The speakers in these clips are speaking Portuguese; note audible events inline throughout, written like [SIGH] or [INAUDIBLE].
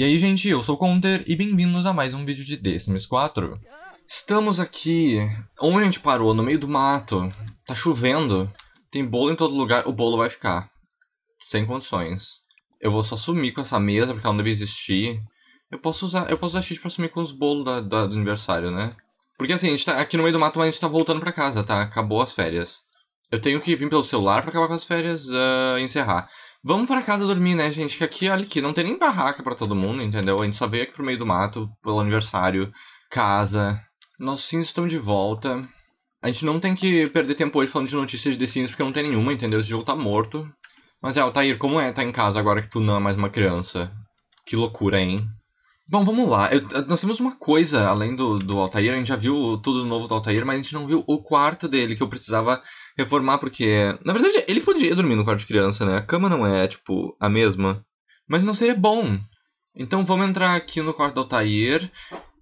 E aí, gente, eu sou o Conter e bem-vindos a mais um vídeo de The Sims 4. Estamos aqui... Onde a gente parou? No meio do mato. Tá chovendo. Tem bolo em todo lugar. O bolo vai ficar. Sem condições. Eu vou só sumir com essa mesa, porque ela não deve existir. Eu posso usar, eu posso usar cheat pra sumir com os bolos da, da, do aniversário, né? Porque assim, a gente tá aqui no meio do mato, mas a gente tá voltando pra casa, tá? Acabou as férias. Eu tenho que vir pelo celular pra acabar com as férias uh, e encerrar. Vamos para casa dormir, né, gente? Que aqui, olha aqui, não tem nem barraca para todo mundo, entendeu? A gente só veio aqui pro meio do mato, pelo aniversário, casa. Nossos sims estão de volta. A gente não tem que perder tempo hoje falando de notícias de The Sims, porque não tem nenhuma, entendeu? Esse jogo tá morto. Mas é, Altair, como é tá em casa agora que tu não é mais uma criança? Que loucura, hein? Bom, vamos lá. Eu, eh, nós temos uma coisa além do, do Altair. A gente já viu tudo novo do Altair, mas a gente não viu o quarto dele, que eu precisava reformar, porque. Na verdade, ele poderia dormir no quarto de criança, né? A cama não é, tipo, a mesma. Mas não seria bom. Então vamos entrar aqui no quarto do Altair.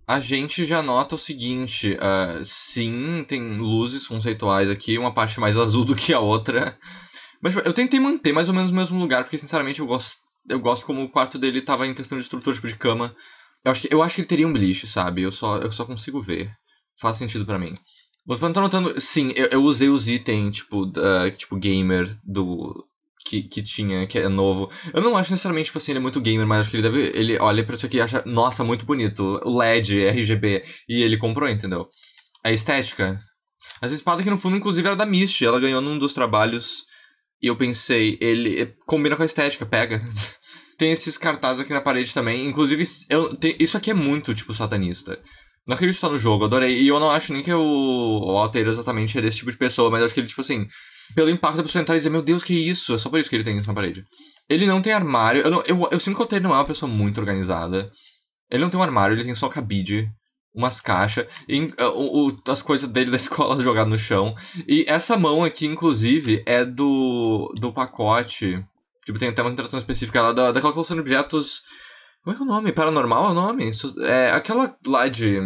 A gente já nota o seguinte: uh, sim, tem luzes conceituais aqui, uma parte mais azul do que a outra. Mas tipo, eu tentei manter mais ou menos o mesmo lugar, porque sinceramente eu gosto, eu gosto como o quarto dele tava em questão de estrutura, tipo de cama. Eu acho que, eu acho que ele teria um beliche, sabe? Eu só, eu só consigo ver. Faz sentido para mim vocês não tá notando. Sim, eu, eu usei os itens, tipo, uh, tipo, gamer do. Que, que tinha, que é novo. Eu não acho necessariamente, tipo assim, ele é muito gamer, mas acho que ele deve. Ele olha pra isso aqui e acha, nossa, muito bonito. LED, RGB. E ele comprou, entendeu? É a estética. as espadas que no fundo, inclusive, era da Mist. Ela ganhou num dos trabalhos. E eu pensei, ele é, combina com a estética, pega. [LAUGHS] Tem esses cartazes aqui na parede também. Inclusive, eu, tem, isso aqui é muito, tipo, satanista. Não acredito está no jogo, adorei. E eu não acho nem que o Walter exatamente era é esse tipo de pessoa, mas acho que ele, tipo assim, pelo impacto da pessoa entrar e dizer, meu Deus, que isso? É só por isso que ele tem isso na parede. Ele não tem armário. Eu, não, eu, eu sinto que o Walter não é uma pessoa muito organizada. Ele não tem um armário, ele tem só cabide umas caixas, eh, o, o, as coisas dele da [LAUGHS] escola jogadas no chão. E essa mão aqui, inclusive, é do, do pacote. Tipo, tem até uma interação específica lá da, daquela coleção de objetos como é, é o nome? Paranormal é o nome? É aquela lá de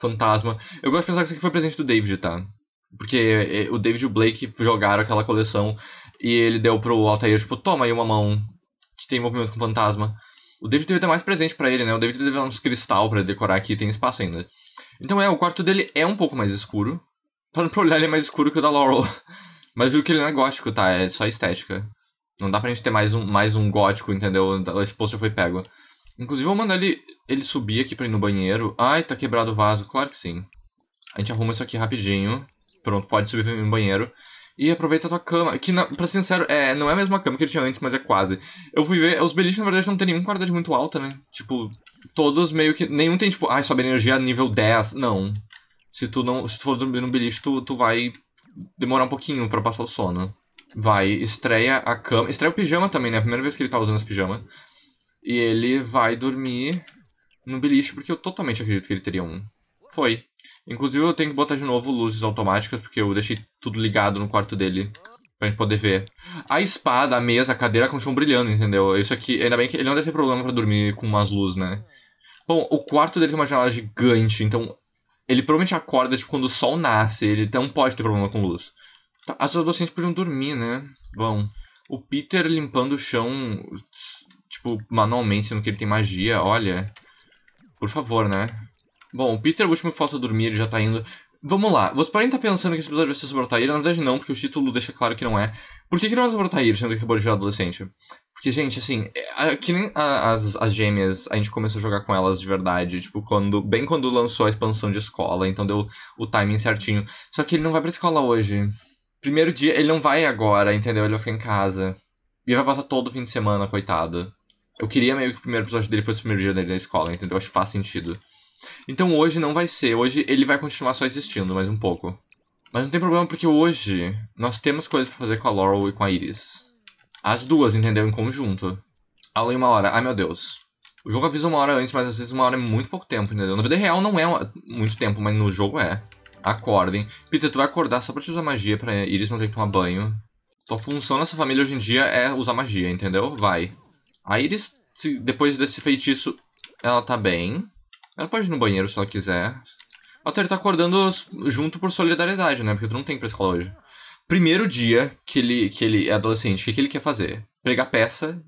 fantasma. Eu gosto de pensar que isso aqui foi presente do David, tá? Porque é, o David e o Blake jogaram aquela coleção e ele deu pro Altair, tipo, toma aí uma mão que tem movimento com fantasma. O David deve ter mais presente para ele, né? O David deve ter uns cristal para decorar aqui, tem espaço ainda. Então é, o quarto dele é um pouco mais escuro. Para não olhar, ele é mais escuro que o da Laurel. [LAUGHS] Mas o que ele não é gótico, tá? É só estética. Não dá pra gente ter mais um, mais um gótico, entendeu? Esse post foi pego. Inclusive, vou mandar ele, ele subir aqui pra ir no banheiro. Ai, tá quebrado o vaso. Claro que sim. A gente arruma isso aqui rapidinho. Pronto, pode subir no banheiro. E aproveita a tua cama. Que, na, pra ser sincero, é, não é a mesma cama que ele tinha antes, mas é quase. Eu fui ver, os beliches, na verdade, não tem nenhuma qualidade muito alta, né? Tipo, todos meio que... Nenhum tem, tipo, ai, sobe energia nível 10. Não. Se tu não se tu for dormir no beliche, tu, tu vai demorar um pouquinho pra passar o sono. Vai, estreia a cama. Estreia o pijama também, né? É a primeira vez que ele tá usando esse pijama. E ele vai dormir no beliche, porque eu totalmente acredito que ele teria um. Foi. Inclusive eu tenho que botar de novo luzes automáticas, porque eu deixei tudo ligado no quarto dele. Pra gente poder ver. A espada, a mesa, a cadeira continuam brilhando, entendeu? Isso aqui, ainda bem que ele não deve ter problema para dormir com umas luzes, né? Bom, o quarto dele tem uma janela gigante, então ele provavelmente acorda tipo, quando o sol nasce, ele não pode ter problema com luz. Tá, as adolescentes podiam dormir, né? bom O Peter limpando o chão tipo, manualmente, sendo que ele tem magia, olha. Por favor, né? Bom, o Peter, é o último que falta dormir, ele já tá indo. Vamos lá, vocês podem estar pensando que esse episódio vai ser sobre Altair, na verdade não, porque o título deixa claro que não é. Por que, que não é sobre o Altair, sendo que acabou de virar adolescente? Porque, gente, assim, é, a, que nem a, as, as gêmeas, a gente começou a jogar com elas de verdade, tipo, quando bem quando lançou a expansão de escola, então deu o timing certinho. Só que ele não vai pra escola hoje. Primeiro dia, ele não vai agora, entendeu? Ele vai ficar em casa. E vai passar todo fim de semana, coitado. Eu queria meio que o primeiro episódio dele fosse o primeiro dia dele na escola, entendeu? Acho que faz sentido. Então hoje não vai ser. Hoje ele vai continuar só existindo, mais um pouco. Mas não tem problema porque hoje nós temos coisas para fazer com a Laurel e com a Iris. As duas, entendeu? Em conjunto. Além uma hora. Ai meu Deus. O jogo avisa uma hora antes, mas às vezes uma hora é muito pouco tempo, entendeu? Na vida real não é muito tempo, mas no jogo é. Acordem. Peter, tu vai acordar só pra te usar magia pra Iris não ter que tomar banho. Tua função nessa família hoje em dia é usar magia, entendeu? Vai. Aí se, depois desse feitiço, ela tá bem. Ela pode ir no banheiro se ela quiser. Até ele tá acordando junto por solidariedade, né? Porque tu não tem pra escola hoje. Primeiro dia que ele, que ele é adolescente, o que, que ele quer fazer? Pregar peça,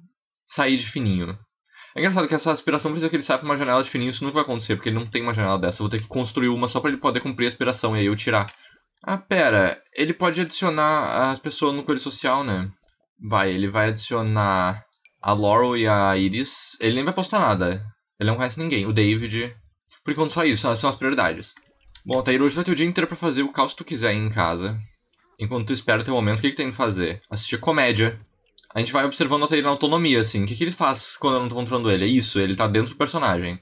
sair de fininho. É engraçado que essa aspiração precisa que ele saia pra uma janela de fininho, isso nunca vai acontecer, porque ele não tem uma janela dessa. Eu vou ter que construir uma só para ele poder cumprir a aspiração e aí eu tirar. Ah, pera, ele pode adicionar as pessoas no coelho social, né? Vai, ele vai adicionar a Laurel e a Iris, ele nem vai postar nada. Ele não conhece ninguém. O David. Por enquanto, só isso. São as prioridades. Bom, Tair, hoje vai ter o dia inteiro pra fazer o caos que tu quiser em casa. Enquanto tu espera o teu momento, o que, que tem que fazer? Assistir comédia. A gente vai observando o Tair na autonomia, assim. O que, que ele faz quando eu não tô controlando ele? É isso, ele tá dentro do personagem.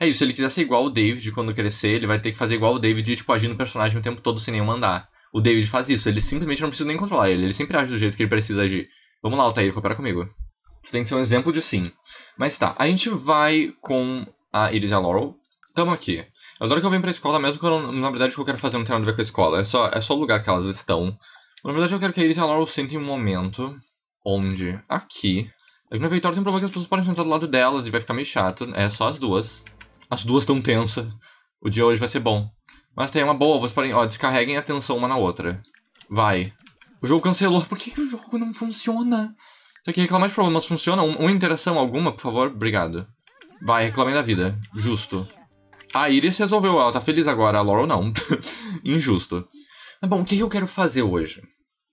É isso, se ele quiser ser igual o David quando crescer, ele vai ter que fazer igual o David, tipo, agindo no personagem o tempo todo sem nenhum mandar. O David faz isso, ele simplesmente não precisa nem controlar ele, ele sempre age do jeito que ele precisa agir. Vamos lá, Altair, coopera comigo. Você tem que ser um exemplo de sim. Mas tá, a gente vai com a Iris e a Laurel. Tamo aqui. Eu adoro que eu venho pra escola, mesmo que eu não, na verdade o que eu quero fazer não tem nada a ver com a escola. É só, é só o lugar que elas estão. Na verdade eu quero que a Iris e a Laurel sentem um momento onde aqui. Aqui no Victor tem um problema que as pessoas podem sentar do lado delas e vai ficar meio chato. É só as duas. As duas estão tensa. O dia hoje vai ser bom. Mas tem uma boa, vocês podem. Ó, descarreguem a tensão uma na outra. Vai. O jogo cancelou. Por que, que o jogo não funciona? Tem que reclamar de problemas. Funciona? Um, uma interação alguma, por favor? Obrigado. Vai, reclamei da vida. Justo. A Iris resolveu, ela tá feliz agora. A Laurel não. [LAUGHS] Injusto. Mas bom, o que eu quero fazer hoje? O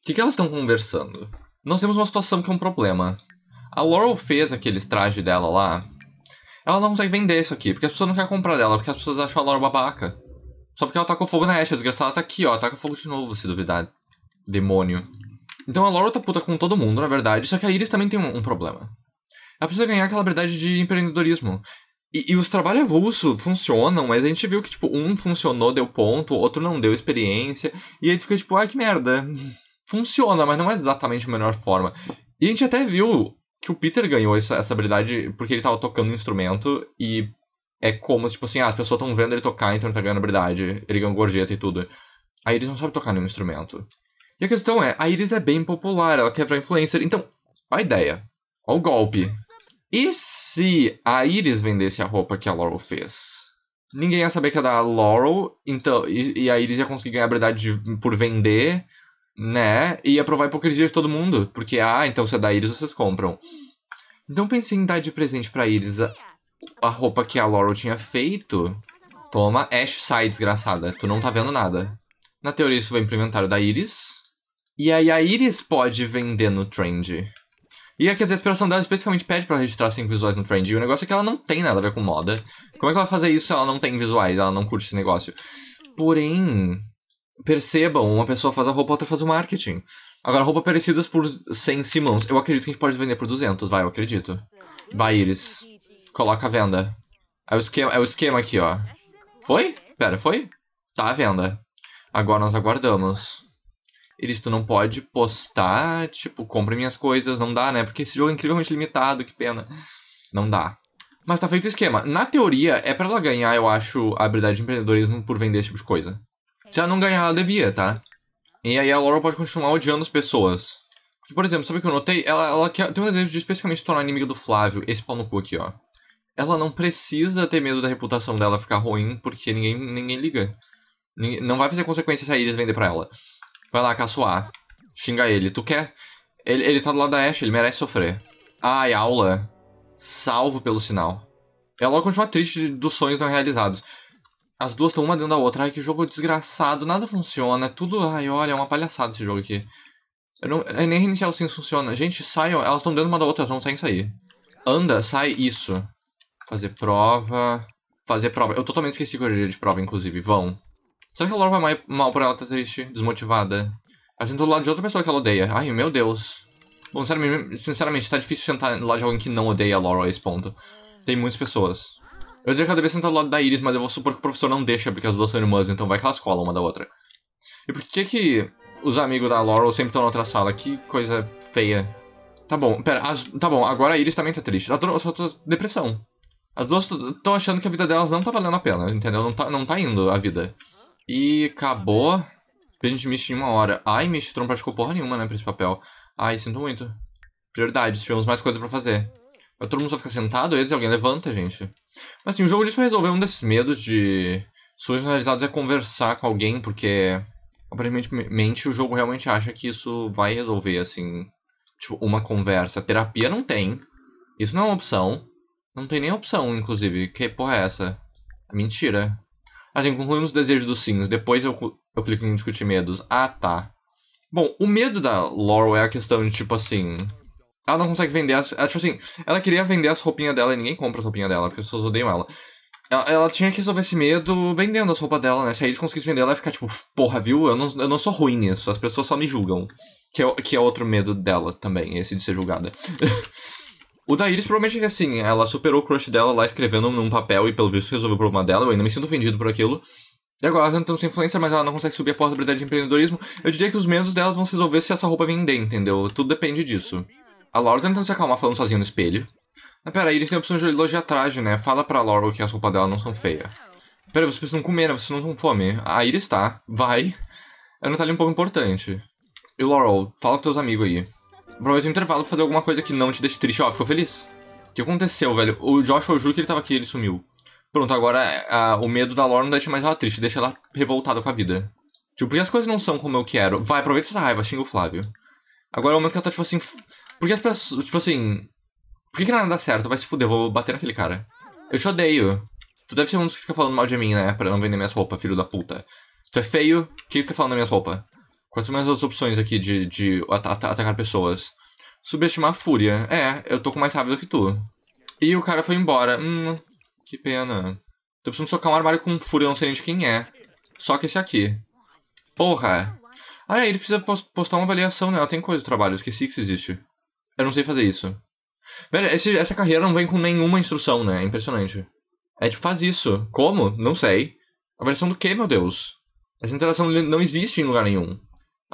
que, que elas estão conversando? Nós temos uma situação que é um problema. A Laurel fez aqueles trajes dela lá. Ela não consegue vender isso aqui, porque as pessoas não querem comprar dela, porque as pessoas acham a Laurel babaca. Só porque ela com fogo na Ashe, a desgraçada tá aqui, ó. com fogo de novo, se duvidar. Demônio. Então a Laura tá puta com todo mundo, na verdade, só que a Iris também tem um, um problema. Ela precisa ganhar aquela habilidade de empreendedorismo. E, e, os trabalhos avulso funcionam, mas a gente viu que, tipo, um funcionou, deu ponto, outro não deu experiência. E aí fica tipo, ai ah, que merda. [LAUGHS] Funciona, mas não é exatamente a melhor forma. E a gente até viu que o Peter ganhou essa, essa habilidade porque ele tava tocando um instrumento e é como, tipo assim, ah, as pessoas estão vendo ele tocar, então ele tá ganhando habilidade, ele ganhou gorjeta e tudo. Aí eles não sabem tocar nenhum instrumento. E a questão é, a Iris é bem popular, ela quer virar influencer, então, a ideia, ó o golpe. E se a Iris vendesse a roupa que a Laurel fez? Ninguém ia saber que era é da Laurel, então, e, e a Iris ia conseguir ganhar a verdade de, por vender, né? E ia provar a hipocrisia de todo mundo, porque, ah, então se é da Iris, vocês compram. Então pensei em dar de presente pra Iris a, a roupa que a Laurel tinha feito. Toma, Ash sai, desgraçada, tu não tá vendo nada. Na teoria, isso vai implementar o da Iris. E aí a Iris pode vender no Trend. E é que a exasperação dela especificamente pede para registrar sem visuais no Trend. E o negócio é que ela não tem nada a ver com moda. Como é que ela vai fazer isso se ela não tem visuais? Ela não curte esse negócio. Porém, percebam, uma pessoa faz a roupa, outra faz o marketing. Agora, roupa parecidas por 100 simãos. Eu acredito que a gente pode vender por 200, vai, eu acredito. Vai, Iris. Coloca a venda. É o esquema, é o esquema aqui, ó. Foi? Pera, foi? Tá à venda. Agora nós aguardamos. Ele tu não pode postar, tipo, compra minhas coisas, não dá, né? Porque esse jogo é incrivelmente limitado, que pena. Não dá. Mas tá feito o esquema. Na teoria, é para ela ganhar, eu acho, a habilidade de empreendedorismo por vender esse tipo de coisa. Se ela não ganhar, ela devia, tá? E aí a Laura pode continuar odiando as pessoas. Porque, por exemplo, sabe o que eu notei? Ela, ela quer, tem um desejo de especificamente se tornar inimiga do Flávio, esse pau no cu aqui, ó. Ela não precisa ter medo da reputação dela ficar ruim, porque ninguém, ninguém liga. Ninguém, não vai fazer consequência se a Iris vender pra ela. Vai lá, caçoar. Xinga ele. Tu quer... Ele, ele tá do lado da Ash, ele merece sofrer. Ai, aula. Salvo pelo sinal. Ela é continua triste dos sonhos não realizados. As duas estão uma dentro da outra. Ai, que jogo desgraçado. Nada funciona. Tudo... Ai, olha, é uma palhaçada esse jogo aqui. Eu não... é nem reiniciar o Sims funciona. Gente, saiam. Elas estão dentro uma da outra, elas não conseguem sair. Anda, sai, isso. Fazer prova. Fazer prova. Eu totalmente esqueci que eu de prova, inclusive. Vão. Será que a Laura vai mal, por ela estar triste, desmotivada? A gente tá do lado de outra pessoa que ela odeia. Ai, meu Deus. Bom, sinceramente, sinceramente, tá difícil sentar do lado de alguém que não odeia a Laura a esse ponto. Tem muitas pessoas. Eu diria que ela deveria sentar do lado da Iris, mas eu vou supor que o professor não deixa, porque as duas são irmãs, então vai que elas colam uma da outra. E por que que os amigos da Laurel sempre estão na outra sala? Que coisa feia. Tá bom, pera, as, tá bom, agora a Iris também tá triste. Ela só depressão. As duas estão achando que a vida delas não tá valendo a pena, entendeu? Não tá, não tá indo a vida. E acabou. gente Mist em uma hora. Ai, mexe tu não praticou porra nenhuma, né, pra esse papel. Ai, sinto muito. Prioridades, tivemos mais coisa para fazer. eu todo mundo só fica sentado, eles alguém levanta, gente. Mas assim, o jogo diz pra resolver um desses medos de sonhos realizados é conversar com alguém, porque aparentemente o jogo realmente acha que isso vai resolver, assim, tipo, uma conversa. Terapia não tem. Isso não é uma opção. Não tem nem opção, inclusive. Que porra é essa? É mentira. Assim, concluímos os desejos dos sims. Depois eu, eu clico em discutir medos. Ah, tá. Bom, o medo da Laurel é a questão de, tipo assim... Ela não consegue vender as... Tipo assim, ela queria vender as roupinhas dela e ninguém compra as roupinhas dela, porque as pessoas odeiam ela. Ela, ela tinha que resolver esse medo vendendo as roupas dela, né? Se aí eles conseguissem vender, ela ia ficar tipo, porra, viu? Eu não, eu não sou ruim nisso, as pessoas só me julgam. Que é, que é outro medo dela também, esse de ser julgada. [LAUGHS] O da Iris que é assim, ela superou o crush dela lá escrevendo num papel e pelo visto resolveu o problema dela, eu ainda me sinto ofendido por aquilo. E agora ela tá tentando ser influencer, mas ela não consegue subir a possibilidade de empreendedorismo. Eu diria que os medos delas vão se resolver se essa roupa vender, entendeu? Tudo depende disso. A Laura tá tentando se acalmar falando sozinha no espelho. Mas pera, aí eles a opção de elogiar traje, né? Fala pra Laura que as roupas dela não são feias. Pera, vocês precisam comer, né? Vocês não estão com fome. A Iris tá. Vai. É um detalhe um pouco importante. E Laurel, fala com teus amigos aí. Aproveita o intervalo pra fazer alguma coisa que não te deixe triste. Ó, ficou feliz? O que aconteceu, velho? O Josh, eu juro que ele tava aqui ele sumiu. Pronto, agora é, a, o medo da Laura não deixa mais ela triste, deixa ela revoltada com a vida. Tipo, porque as coisas não são como eu quero? Vai, aproveita essa raiva, xinga o Flávio. Agora é o momento que ela tá, tipo assim... Por que as pessoas... Tipo assim... Por que, que nada dá certo? Vai se fuder, vou bater naquele cara. Eu te odeio. Tu deve ser um dos que fica falando mal de mim, né? Pra não vender minhas roupas, filho da puta. Tu é feio, Quem que fica tá falando das minhas roupas? Quais são mais as opções aqui de, de at at atacar pessoas? Subestimar a fúria. É, eu tô com mais rápido que tu. E o cara foi embora. Hum, que pena. Tô precisando socar um armário com fúria, não sei nem de quem é. Só que esse aqui. Porra! Ah, é, ele precisa postar uma avaliação, né? Ela tem coisa do trabalho, esqueci que isso existe. Eu não sei fazer isso. Velho, esse, essa carreira não vem com nenhuma instrução, né? É impressionante. É tipo, faz isso. Como? Não sei. Avaliação do que, meu Deus? Essa interação não existe em lugar nenhum.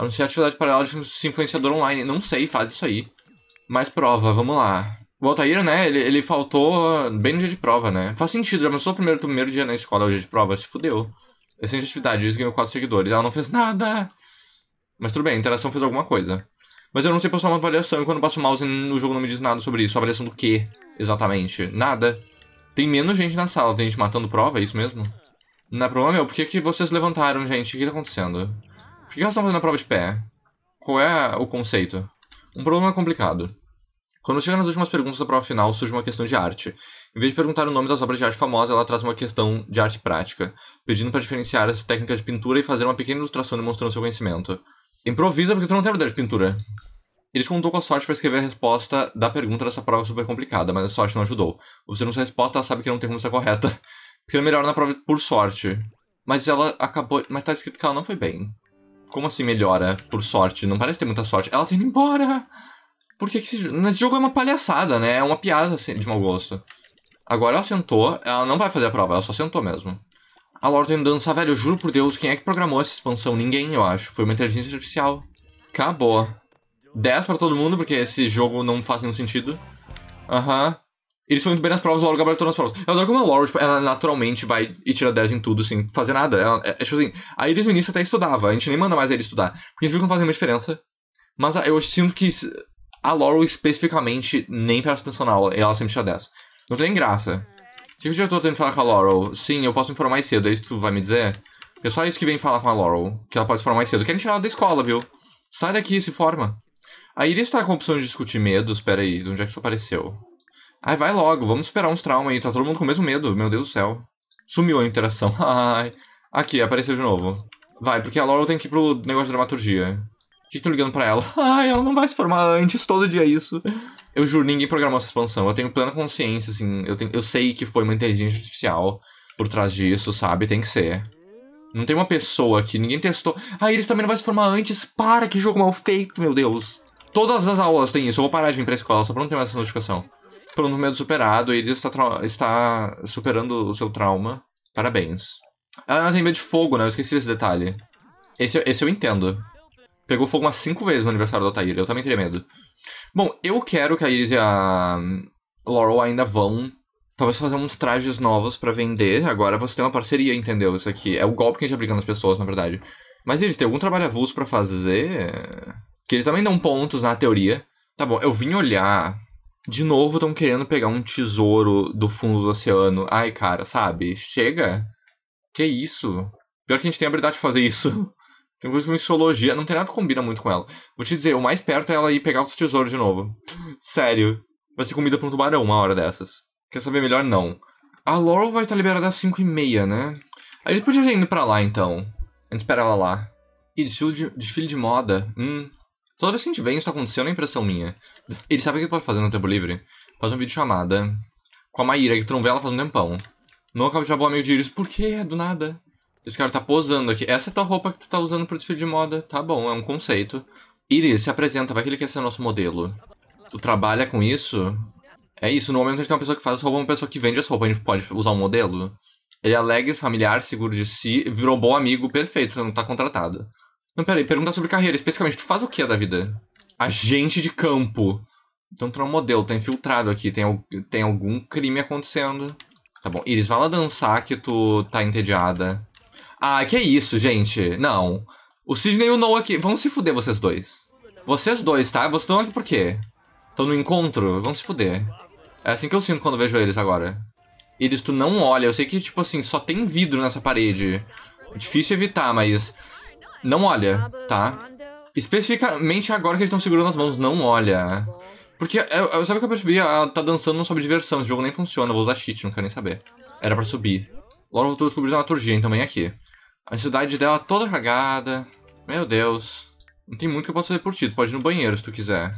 A não ser atividade paralela de influenciador online. Não sei, faz isso aí. Mais prova, vamos lá. O Altair, né, ele, ele faltou ah, bem no dia de prova, né? Faz sentido, já começou o primeiro, primeiro dia na escola, o dia de prova, se fudeu. Excelente atividade, diz que ganhou 4 seguidores. Ela não fez nada. Mas tudo bem, a interação fez alguma coisa. Mas eu não sei postar uma avaliação e quando eu passo o mouse no jogo não me diz nada sobre isso. Avaliação do quê exatamente? Nada. Tem menos gente na sala, tem gente matando prova, é isso mesmo? Não é problema meu, por que, que vocês levantaram, gente? O que tá acontecendo? Por que elas estão tá fazendo a prova de pé? Qual é o conceito? Um problema complicado. Quando chega nas últimas perguntas da prova final, surge uma questão de arte. Em vez de perguntar o nome das obras de arte famosas, ela traz uma questão de arte prática, pedindo para diferenciar as técnicas de pintura e fazer uma pequena ilustração demonstrando seu conhecimento. Improvisa porque tu não tem ideia de pintura. Eles contou com a sorte para escrever a resposta da pergunta dessa prova super complicada, mas a sorte não ajudou. Observando sua resposta, ela sabe que não tem como ser correta. [LAUGHS] Porque ela melhora na prova por sorte. Mas ela acabou. Mas tá escrito que ela não foi bem. Como assim melhora? Por sorte. Não parece ter muita sorte. Ela tá indo embora. Por que, que esse, esse jogo é uma palhaçada, né? É uma piada assim, de mau gosto. Agora ela sentou. Ela não vai fazer a prova. Ela só sentou mesmo. A Lorden tá dança, velho. Eu juro por Deus. Quem é que programou essa expansão? Ninguém, eu acho. Foi uma inteligência artificial. Acabou. 10 pra todo mundo, porque esse jogo não faz nenhum sentido. Aham. Uhum. Eles são muito bem nas provas, logo Gabriel nas provas. Eu adoro como a Laura, tipo, ela naturalmente vai e tira 10 em tudo, sem fazer nada. Ela, é, é, tipo assim, a Iris no início até estudava, a gente nem manda mais a Iris estudar. Porque a gente viu que não faz nenhuma diferença. Mas eu sinto que a Laurel especificamente nem presta atenção na aula, e ela sempre tira 10. Não tem nem graça. O que eu já tô tentando falar com a Laurel? Sim, eu posso me informar mais cedo, é isso que tu vai me dizer? É só isso que vem falar com a Laurel, que ela pode se formar mais cedo. Querem tirar ela da escola, viu? Sai daqui e se forma. A Iris tá com a opção de discutir medos, peraí, de onde é que isso apareceu? Ai, vai logo, vamos esperar uns traumas aí. Tá todo mundo com o mesmo medo, meu Deus do céu. Sumiu a interação. [LAUGHS] Ai. Aqui, apareceu de novo. Vai, porque a Laurel tem que ir pro negócio de dramaturgia. Por que, que tô tá ligando pra ela? [LAUGHS] Ai, ela não vai se formar antes, todo dia isso. Eu juro, ninguém programou essa expansão. Eu tenho plena consciência, assim. Eu, tenho, eu sei que foi uma inteligência artificial por trás disso, sabe? Tem que ser. Não tem uma pessoa aqui, ninguém testou. ai eles também não vão se formar antes. Para, que jogo mal feito, meu Deus. Todas as aulas têm isso. Eu vou parar de vir pra escola só pra não ter mais essa notificação pelo medo superado, ele está, está superando o seu trauma. Parabéns. Ah, ela tem medo de fogo, né? Eu esqueci desse detalhe. Esse, esse eu entendo. Pegou fogo umas 5 vezes no aniversário do Altair, eu também teria medo. Bom, eu quero que a Iris e a Laurel ainda vão talvez fazer uns trajes novos para vender. Agora você tem uma parceria, entendeu? Isso aqui é o golpe que a gente aplica nas pessoas, na verdade. Mas eles tem algum trabalho avulso para fazer? Que eles também dão pontos na teoria. Tá bom, eu vim olhar de novo estão querendo pegar um tesouro do fundo do oceano. Ai, cara, sabe? Chega. Que isso? Pior que a gente tem a habilidade de fazer isso. [LAUGHS] Tem coisa com missologia, não tem nada que combina muito com ela. Vou te dizer, o mais perto é ela ir pegar os tesouros de novo. [LAUGHS] Sério. Vai ser comida pra um tubarão uma hora dessas. Quer saber melhor? Não. A Laurel vai estar liberada às 5 e meia, né? A gente podia ir indo pra lá, então. A gente espera ela lá. E desfile de, desfile de moda. Hum, Toda vez que a gente vem, isso tá acontecendo, é impressão minha. Ele sabe o que ele pode fazer no tempo livre? Faz um vídeo chamada com a Maíra, que tu não vê ela faz um tempão. Não acaba de boa meio de íris. Por quê? Do nada. Esse cara tá posando aqui. Essa é a tua roupa que tu tá usando pro desfile de moda. Tá bom, é um conceito. Iris, se apresenta, vai que ele quer ser nosso modelo. Tu trabalha com isso? É isso, no momento a gente tem uma pessoa que faz essa roupa, uma pessoa que vende essa roupa, a gente pode usar um modelo? Ele é alegre, familiar, seguro de si, virou bom amigo, perfeito, você não tá contratado. Não, peraí, pergunta sobre carreira, especificamente, tu faz o que da vida? Agente de campo. Então tu é um modelo, tá infiltrado aqui, tem, tem algum crime acontecendo. Tá bom, Iris, vai lá dançar que tu tá entediada. Ah, que isso, gente. Não. O Sidney e o Noah aqui, vão se fuder vocês dois. Vocês dois, tá? Vocês estão aqui por quê? Estão no encontro? Vão se fuder. É assim que eu sinto quando vejo eles agora. Iris, tu não olha, eu sei que, tipo assim, só tem vidro nessa parede. É difícil evitar, mas não olha, tá? Especificamente agora que eles estão segurando as mãos, não olha. Porque, eu, eu, sabe o que eu percebi? Ela tá dançando, não sobe diversão. O jogo nem funciona, vou usar cheat, não quero nem saber. Era pra subir. Logo eu tô descobrindo uma turgia, então vem aqui. A cidade dela toda cagada. Meu Deus. Não tem muito que eu possa fazer por ti. Tu pode ir no banheiro se tu quiser.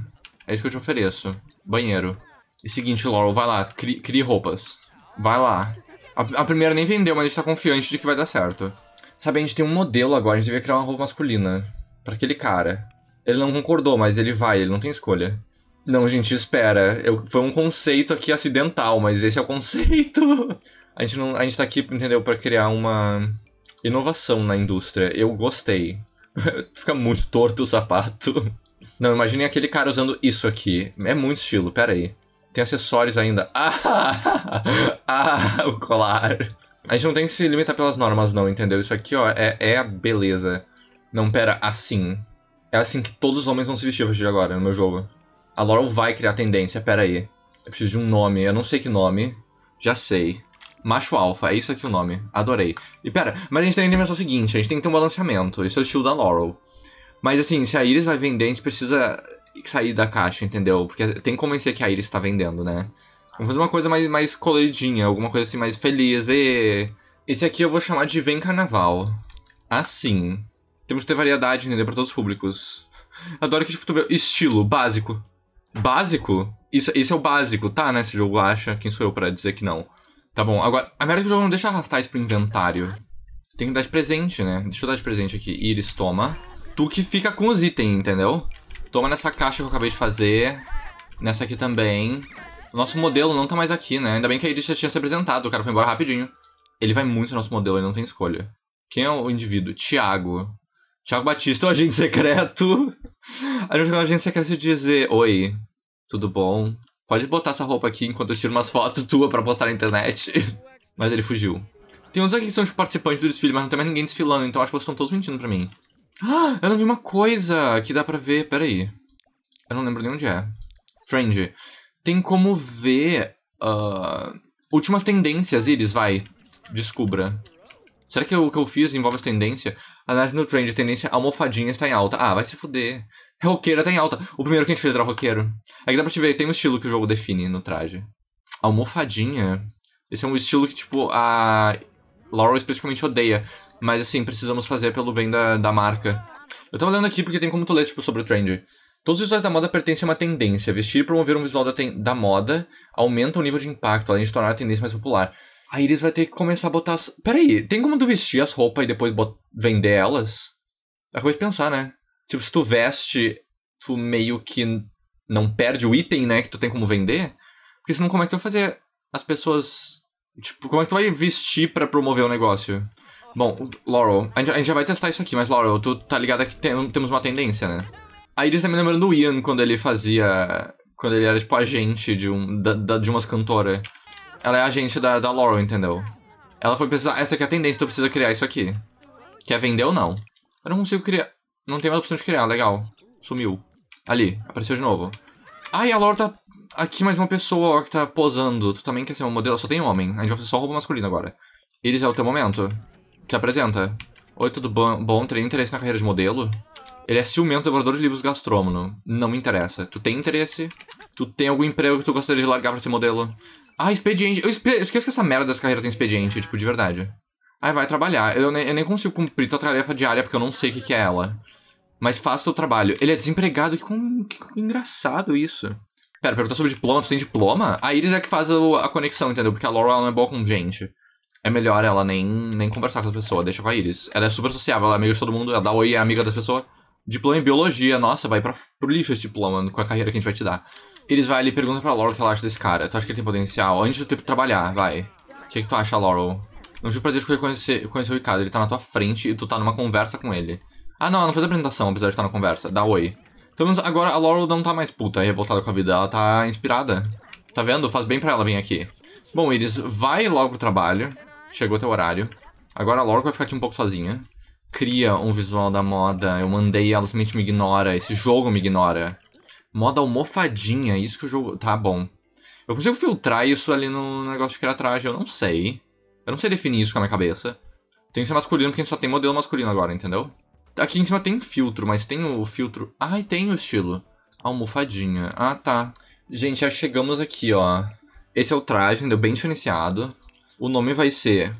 É isso que eu te ofereço. Banheiro. E seguinte, Laurel, vai lá, crie, roupas. Vai lá. A, a, primeira nem vendeu, mas a gente tá confiante de que vai dar certo. Sabe, a gente tem um modelo agora, a gente devia criar uma roupa masculina. para aquele cara. Ele não concordou, mas ele vai, ele não tem escolha. Não, gente, espera. Eu, foi um conceito aqui acidental, mas esse é o conceito. [LAUGHS] A gente, não, a gente tá aqui, entendeu, para criar uma inovação na indústria. Eu gostei. [LAUGHS] Fica muito torto o sapato. Não, imaginem aquele cara usando isso aqui. É muito estilo, pera aí. Tem acessórios ainda. [LAUGHS] Ah! ah o colar. A gente não tem que se limitar pelas normas, não, entendeu? Isso aqui, ó, é, é a beleza. Não, pera, assim. É assim que todos os homens vão se vestir a partir de agora, no meu jogo. A Laurel vai criar tendência, pera aí. Eu preciso de um nome, eu não sei que nome. Já sei. Macho alfa, é isso aqui o nome. Adorei. E pera, mas a gente tem que pensar o seguinte, a gente tem que ter um balanceamento. Isso é o estilo da Laurel. Mas assim, se a Iris vai vender, a gente precisa sair da caixa, entendeu? Porque tem que convencer que a Iris tá vendendo, né? Vamos fazer uma coisa mais, mais coloridinha, alguma coisa assim mais feliz. E... Esse aqui eu vou chamar de Vem Carnaval. Assim. Temos que ter variedade, entendeu? Pra todos os públicos. Adoro que, tipo, tu vê estilo, básico. Básico? Isso, isso é o básico, tá, né? Esse jogo acha. Quem sou eu para dizer que não? Tá bom, agora, a merda é que o jogo não deixa arrastar isso pro inventário. Tem que dar de presente, né? Deixa eu dar de presente aqui. Iris, toma. Tu que fica com os itens, entendeu? Toma nessa caixa que eu acabei de fazer. Nessa aqui também. O nosso modelo não tá mais aqui, né? Ainda bem que a Edith já tinha se apresentado, o cara foi embora rapidinho. Ele vai muito no nosso modelo, ele não tem escolha. Quem é o indivíduo? Tiago. Tiago Batista, é um agente secreto. [LAUGHS] A gente vai no agente secreto e dizer: Oi, tudo bom? Pode botar essa roupa aqui enquanto eu tiro umas fotos tua para postar na internet. [LAUGHS] mas ele fugiu. Tem uns aqui que são tipo, participantes do desfile, mas não tem mais ninguém desfilando, então acho que vocês estão todos mentindo pra mim. Ah, eu não vi uma coisa que dá pra ver, peraí. Eu não lembro nem onde é. Friend tem como ver uh, últimas tendências, Iris, vai, descubra. Será que o que eu fiz envolve as tendência? Análise no trend, tendência almofadinha está em alta. Ah, vai se fuder. Roqueira está em alta. O primeiro que a gente fez era roqueiro. Aí dá pra te ver, tem um estilo que o jogo define no traje. Almofadinha? Esse é um estilo que, tipo, a Laurel especificamente odeia. Mas, assim, precisamos fazer pelo bem da, da marca. Eu tava olhando aqui porque tem como tu ler, tipo, sobre o trend. Todos os visuais da moda pertencem a uma tendência. Vestir e promover um visual da, da, moda aumenta o nível de impacto, além de tornar a tendência mais popular. A Iris vai ter que começar a botar. As... Peraí, tem como tu vestir as roupas e depois bot... vender elas? É coisa de pensar, né? Tipo, se tu veste, tu meio que não perde o item, né? Que tu tem como vender. Porque senão, como é que tu vai fazer as pessoas. Tipo, como é que tu vai vestir para promover o negócio? Bom, Laurel, a gente, já vai testar isso aqui, mas Laurel, tu tá ligada que tem, temos uma tendência, né? A Iris tá me lembrando do Ian quando ele fazia. Quando ele era, tipo, agente de, um, da, da, de umas cantoras. Ela é agente da, da Laurel, entendeu? Ela foi precisar. Essa aqui é a tendência, tu precisa criar isso aqui. Quer vender ou não? Eu não consigo criar. Não tem mais opção de criar, legal. Sumiu. Ali, apareceu de novo. Ai, a Laura tá. Aqui mais uma pessoa que tá posando. Tu também quer ser um modelo? Só tem homem. A gente vai fazer só roupa masculina agora. Iris, é o teu momento. Te apresenta. Oi, tudo bom? Bom, teria interesse na carreira de modelo? Ele é ciumento, devorador de livros gastrônomo. Não me interessa. Tu tem interesse? Tu tem algum emprego que tu gostaria de largar pra esse modelo? Ah, expediente. Eu esqueço que essa merda dessa carreira tem expediente, tipo, de verdade. Aí vai trabalhar. Eu, ne eu nem consigo cumprir tua tarefa diária porque eu não sei o que, que é ela. Mas faça teu trabalho. Ele é desempregado. Que, que engraçado isso. Pera, perguntar sobre diploma. Tu tem diploma? A Iris é que faz a conexão, entendeu? Porque a Laura não é boa com gente. É melhor ela nem, nem conversar com as pessoas. Deixa com a Iris. Ela é super sociável. Ela é amiga de todo mundo. Ela dá oi, é amiga das pessoas. Diploma em biologia, nossa, vai pra, pro lixo esse diploma com a carreira que a gente vai te dar. Eles vai ali e perguntam pra Laurel o que ela acha desse cara. Tu acha que ele tem potencial? Antes do tempo trabalhar, vai. O que, que tu acha, Laurel? Não tive prazer de conhecer, conhecer o Ricardo. Ele tá na tua frente e tu tá numa conversa com ele. Ah, não, ela não fez a apresentação, apesar de estar na conversa. Dá oi. Pelo menos agora a Laurel não tá mais puta e é revoltada com a vida. Ela tá inspirada. Tá vendo? Faz bem pra ela vir aqui. Bom, Iris, vai logo pro trabalho. Chegou teu horário. Agora a Laurel vai ficar aqui um pouco sozinha cria um visual da moda, eu mandei e ela simplesmente me ignora, esse jogo me ignora. Moda almofadinha, isso que o jogo. Tá bom. Eu consigo filtrar isso ali no negócio de criar traje, eu não sei. Eu não sei definir isso com a minha cabeça. Tem que ser masculino porque a gente só tem modelo masculino agora, entendeu? Aqui em cima tem filtro, mas tem o filtro. Ai, ah, tem o estilo. Almofadinha. Ah, tá. Gente, já chegamos aqui, ó. Esse é o traje, ainda bem diferenciado. O nome vai ser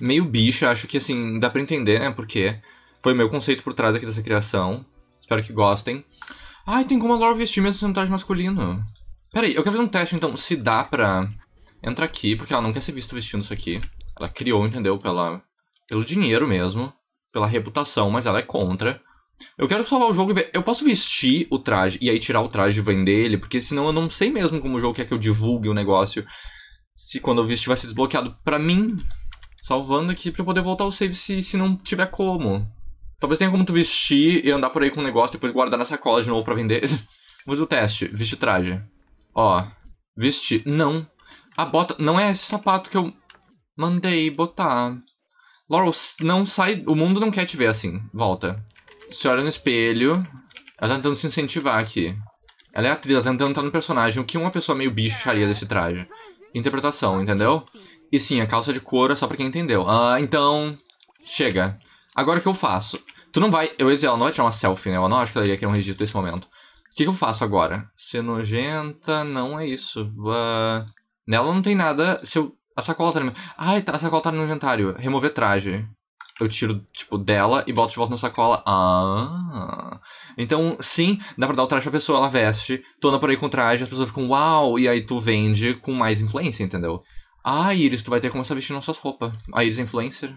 meio bicha, acho que assim, dá pra entender, né? Porque foi meu conceito por trás aqui dessa criação. Espero que gostem. Ai, tem como a Laura vestir mesmo sendo traje masculino. Peraí, eu quero fazer um teste então, se dá pra entrar aqui, porque ela não quer ser vista vestindo isso aqui. Ela criou, entendeu? Pela, pelo dinheiro mesmo, pela reputação, mas ela é contra. Eu quero salvar o jogo e ver. Eu posso vestir o traje e aí tirar o traje e vender ele, porque senão eu não sei mesmo como o jogo quer que eu divulgue o negócio. Se quando eu vestir vai ser desbloqueado. para mim, salvando aqui pra poder voltar o save se, se não tiver como. Talvez tenha como tu vestir e andar por aí com um negócio e depois guardar na sacola de novo pra vender. [LAUGHS] Vamos o teste. Vestir traje. Ó. Vestir. Não. A bota. Não é esse sapato que eu mandei botar. Laurel, não sai. O mundo não quer te ver assim. Volta. Se olha no espelho. Ela tá tentando se incentivar aqui. Ela é atriz, ela tá tentando estar no personagem. O que uma pessoa meio bicho acharia desse traje? Interpretação, entendeu? E sim, a calça de couro é só pra quem entendeu. Uh, então, chega. Agora o que eu faço? Tu não vai... Eu ia dizer, ela não vai tirar uma selfie, né? Ela não acho que ela iria querer um registro nesse momento. O que, que, eu faço agora? Ser nojenta, não é isso. Uh, nela não tem nada... Se eu... A sacola tá no... Ai, tá, a sacola tá no inventário. Remover traje. Eu tiro, tipo, dela e boto de volta na sacola. Ah... Então, sim, dá pra dar o traje pra pessoa, ela veste, tona por aí com o traje, as pessoas ficam uau, e aí tu vende com mais influência, entendeu? Ah, Iris, tu vai ter que começar a vestir nossas roupas. A Iris é influencer.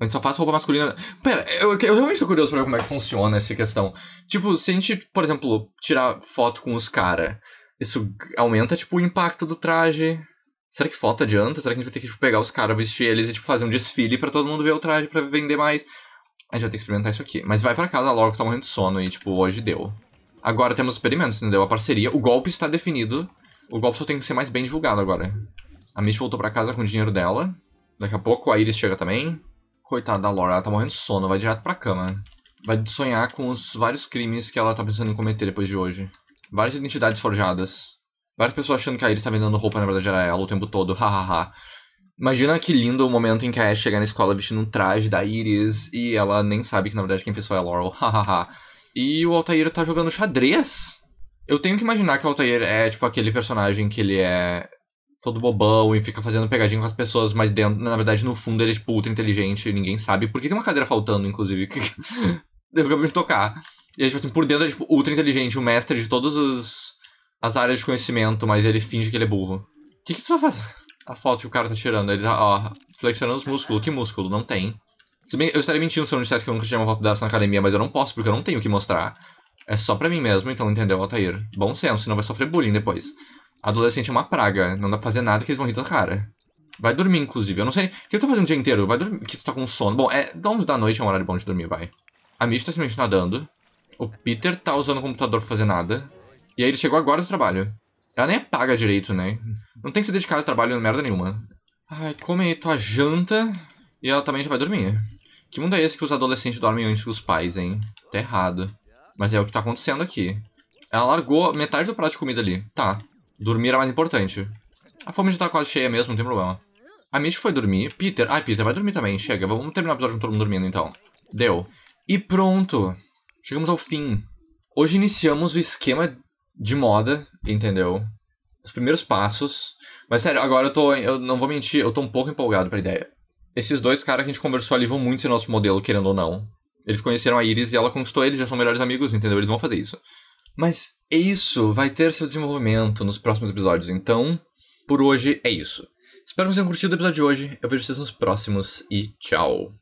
A gente só faz roupa masculina. Pera, eu, eu realmente tô curioso pra ver como é que funciona essa questão. Tipo, se a gente, por exemplo, tirar foto com os caras, isso aumenta, tipo, o impacto do traje. Será que foto adianta? Será que a gente vai ter que tipo, pegar os caras, vestir eles e tipo, fazer um desfile para todo mundo ver o traje para vender mais? A gente vai ter que experimentar isso aqui. Mas vai para casa logo, que tá morrendo de sono e, tipo, hoje deu. Agora temos experimentos, entendeu? A parceria. O golpe está definido. O golpe só tem que ser mais bem divulgado agora. A Mitch voltou para casa com o dinheiro dela. Daqui a pouco a Iris chega também. Coitada da Laura, ela tá morrendo de sono, vai direto pra cama. Vai sonhar com os vários crimes que ela tá pensando em cometer depois de hoje. Várias identidades forjadas. Várias pessoas achando que a Iris tá vendendo roupa, na verdade era ela o tempo todo, hahaha. Imagina que lindo o momento em que a Ash chegar na escola vestindo um traje da Iris e ela nem sabe que na verdade quem fez foi a Laurel, hahaha. e o Altair tá jogando xadrez? Eu tenho que imaginar que o Altair é tipo aquele personagem que ele é todo bobão e fica fazendo pegadinha com as pessoas, mas dentro, na verdade, no fundo, ele é tipo ultra inteligente e ninguém sabe. Por que tem uma cadeira faltando, inclusive? Eu acabei de tocar. E tipo assim, por dentro é tipo ultra inteligente, o mestre de todas os... as áreas de conhecimento, mas ele finge que ele é burro. O que, que tu tá fazendo? A foto que o cara tá tirando, ele tá, ó, flexionando os músculos. Que músculo? Não tem. Se bem, eu estaria mentindo se eu não dissesse que eu nunca tinha uma foto dessa na academia, mas eu não posso, porque eu não tenho o que mostrar. É só pra mim mesmo, então entendeu, Altair? Bom senso, senão vai sofrer bullying depois. Adolescente é uma praga. Não dá pra fazer nada que eles vão rir da cara. Vai dormir, inclusive. Eu não sei. O que você tá fazendo o dia inteiro? Vai dormir. Que você tá com sono. Bom, é 11 da noite é um horário bom de dormir, vai. A Mish tá simplesmente nadando. O Peter tá usando o computador pra fazer nada. E aí ele chegou agora do trabalho. Ela nem é paga direito, né? Não tem que se dedicar ao trabalho merda nenhuma. Ai, come tua janta. E ela também já vai dormir. Que mundo é esse que os adolescentes dormem antes dos pais, hein? Tá errado. Mas é o que tá acontecendo aqui. Ela largou metade do prato de comida ali. Tá. Dormir era é mais importante. A fome já tá quase cheia mesmo, não tem problema. A Mitch foi dormir. Peter. Ai, Peter, vai dormir também. Chega, vamos terminar o episódio com todo mundo dormindo, então. Deu. E pronto. Chegamos ao fim. Hoje iniciamos o esquema de moda, entendeu? Os primeiros passos. Mas sério, agora eu tô. Eu não vou mentir, eu tô um pouco empolgado pra ideia. Esses dois caras que a gente conversou ali vão muito ser nosso modelo, querendo ou não. Eles conheceram a Iris e ela conquistou eles, já são melhores amigos, entendeu? Eles vão fazer isso. Mas isso, vai ter seu desenvolvimento nos próximos episódios. Então, por hoje é isso. Espero que vocês tenham curtido o episódio de hoje. Eu vejo vocês nos próximos e tchau!